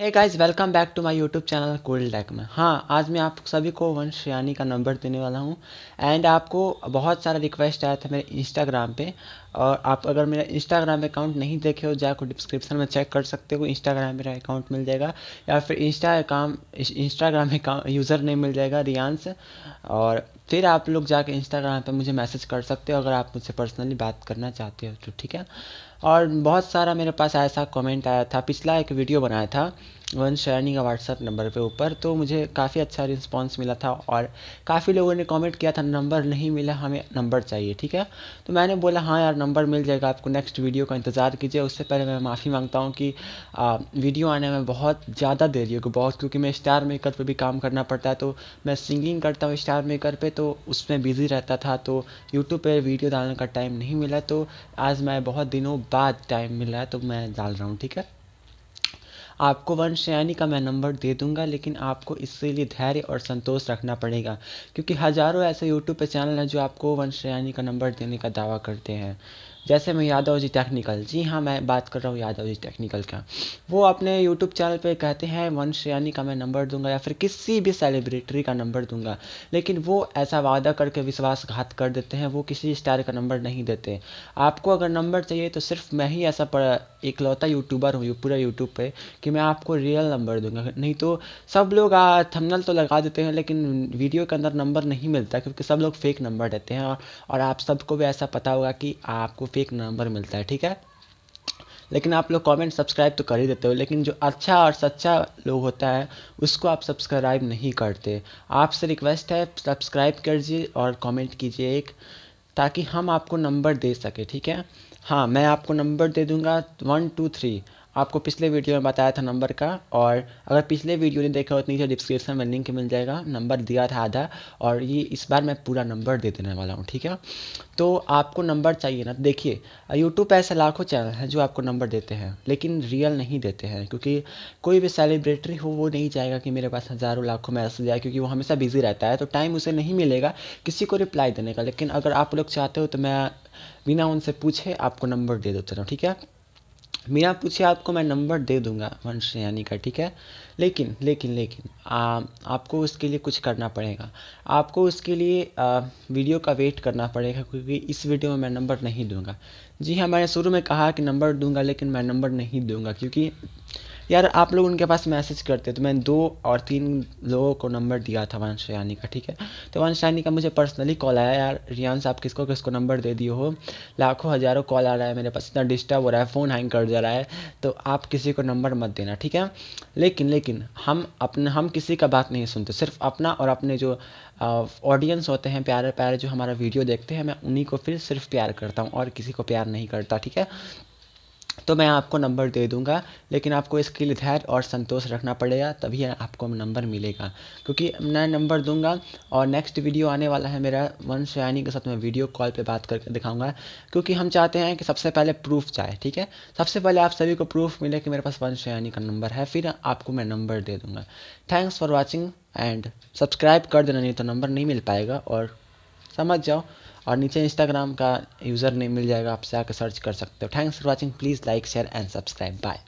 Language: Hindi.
है guys welcome back to my YouTube channel cold deck में हाँ आज मैं आप सभी को वंश यानी का नंबर देने वाला हूँ एंड आपको बहुत सारा रिक्वेस्ट आया था मेरे इंस्टाग्राम पे और आप अगर मेरा इंस्टाग्राम अकाउंट नहीं देखे हो जाकर डिस्क्रिप्शन में चेक कर सकते हो इंस्टाग्राम मेरा अकाउंट मिल जाएगा या फिर insta account Instagram account user नहीं मिल जाएगा रियांस और फिर आप लोग जाके इंस्टाग्राम पे मुझे मैसेज कर सकते हो अगर आप मुझसे पर्सनली बात करना चाहते हो तो ठीक है और बहुत सारा मेरे पास ऐसा कमेंट आया था पिछला एक वीडियो बनाया था वन शरणी का व्हाट्सअप नंबर पे ऊपर तो मुझे काफ़ी अच्छा रिस्पांस मिला था और काफ़ी लोगों ने कमेंट किया था नंबर नहीं मिला हमें नंबर चाहिए ठीक है तो मैंने बोला हाँ यार नंबर मिल जाएगा आपको नेक्स्ट वीडियो का इंतज़ार कीजिए उससे पहले मैं माफ़ी मांगता हूँ कि आ, वीडियो आने में बहुत ज़्यादा देरी होगी बहुत क्योंकि मैं स्टार मेकर पर भी काम करना पड़ता है तो मैं सिंगिंग करता हूँ स्टार मेकर पर तो उसमें बिज़ी रहता था तो यूट्यूब पर वीडियो डालने का टाइम नहीं मिला तो आज मैं बहुत दिनों बाद टाइम मिला तो मैं डाल रहा हूँ ठीक है आपको वंशयानी का मैं नंबर दे दूंगा लेकिन आपको इसके लिए धैर्य और संतोष रखना पड़ेगा क्योंकि हज़ारों ऐसे यूट्यूब पर चैनल हैं जो आपको वंशयानी का नंबर देने का दावा करते हैं जैसे मैं यादव जी टेक्निकल जी हाँ मैं बात कर रहा हूँ यादव जी टेक्निकल का वो अपने यूट्यूब चैनल पे कहते हैं वंश यानी का मैं नंबर दूंगा या फिर किसी भी सेलिब्रिटी का नंबर दूंगा लेकिन वो ऐसा वादा करके विश्वासघात कर देते हैं वो किसी स्टार का नंबर नहीं देते आपको अगर नंबर चाहिए तो सिर्फ मैं ही ऐसा इकलौता यूट्यूबर हूँ पूरे यूट्यूब पर कि मैं आपको रियल नंबर दूंगा नहीं तो सब लोग थमनल तो लगा देते हैं लेकिन वीडियो के अंदर नंबर नहीं मिलता क्योंकि सब लोग फेक नंबर देते हैं और आप सबको भी ऐसा पता होगा कि आपको फेक एक नंबर मिलता है ठीक है लेकिन आप लोग कमेंट सब्सक्राइब तो कर ही देते हो लेकिन जो अच्छा और सच्चा लोग होता है उसको आप सब्सक्राइब नहीं करते आपसे रिक्वेस्ट है सब्सक्राइब कीजिए और कमेंट कीजिए एक ताकि हम आपको नंबर दे सके ठीक है हाँ मैं आपको नंबर दे दूंगा वन टू थ्री आपको पिछले वीडियो में बताया था नंबर का और अगर पिछले वीडियो नहीं देखा हो तो नीचे डिस्क्रिप्शन में लिंक मिल जाएगा नंबर दिया था आधा और ये इस बार मैं पूरा नंबर दे देने वाला हूँ ठीक है तो आपको नंबर चाहिए ना देखिए यूट्यूब पर ऐसे लाखों चैनल हैं जो आपको नंबर देते हैं लेकिन रियल नहीं देते हैं क्योंकि कोई भी सेलिब्रिटी हो वो नहीं चाहेगा कि मेरे पास हज़ारों लाखों मैसेज आए क्योंकि वो हमेशा बिजी रहता है तो टाइम उसे नहीं मिलेगा किसी को रिप्लाई देने का लेकिन अगर आप लोग चाहते हो तो मैं बिना उनसे पूछे आपको नंबर दे देते हैं ठीक है बिना पूछे आपको मैं नंबर दे दूंगा वंश यानी का ठीक है लेकिन लेकिन लेकिन आ, आपको उसके लिए कुछ करना पड़ेगा आपको उसके लिए आ, वीडियो का वेट करना पड़ेगा क्योंकि इस वीडियो में मैं नंबर नहीं दूंगा जी हाँ मैंने शुरू में कहा कि नंबर दूंगा लेकिन मैं नंबर नहीं दूंगा क्योंकि यार आप लोग उनके पास मैसेज करते तो मैंने दो और तीन लोगों को नंबर दिया था वंश रानी का ठीक है तो वंश रानी का मुझे पर्सनली कॉल आया यार रियांश आप किसको किसको नंबर दे दिए हो लाखों हज़ारों कॉल आ रहा है मेरे पास इतना डिस्टर्ब हो रहा है फ़ोन हैंग कर जा रहा है तो आप किसी को नंबर मत देना ठीक है लेकिन लेकिन हम अपने हम किसी का बात नहीं सुनते सिर्फ अपना और अपने जो ऑडियंस होते हैं प्यारे प्यारे जो हमारा वीडियो देखते हैं मैं उन्हीं को फिर सिर्फ प्यार करता हूँ और किसी को प्यार नहीं करता ठीक है तो मैं आपको नंबर दे दूंगा लेकिन आपको इसके लिए धैर्य और संतोष रखना पड़ेगा तभी आपको नंबर मिलेगा क्योंकि मैं नंबर दूंगा और नेक्स्ट वीडियो आने वाला है मेरा वन यानी के साथ मैं वीडियो कॉल पे बात करके दिखाऊंगा क्योंकि हम चाहते हैं कि सबसे पहले प्रूफ चाहे ठीक है सबसे पहले आप सभी को प्रूफ मिले कि मेरे पास वन यानी का नंबर है फिर आपको मैं नंबर दे दूँगा thanks for watching and subscribe कर देना नहीं तो नंबर नहीं मिल पाएगा और समझ जाओ और नीचे इंस्टाग्राम का यूज़र नेम मिल जाएगा आपसे आकर सर्च कर सकते हो thanks for watching please like share and subscribe bye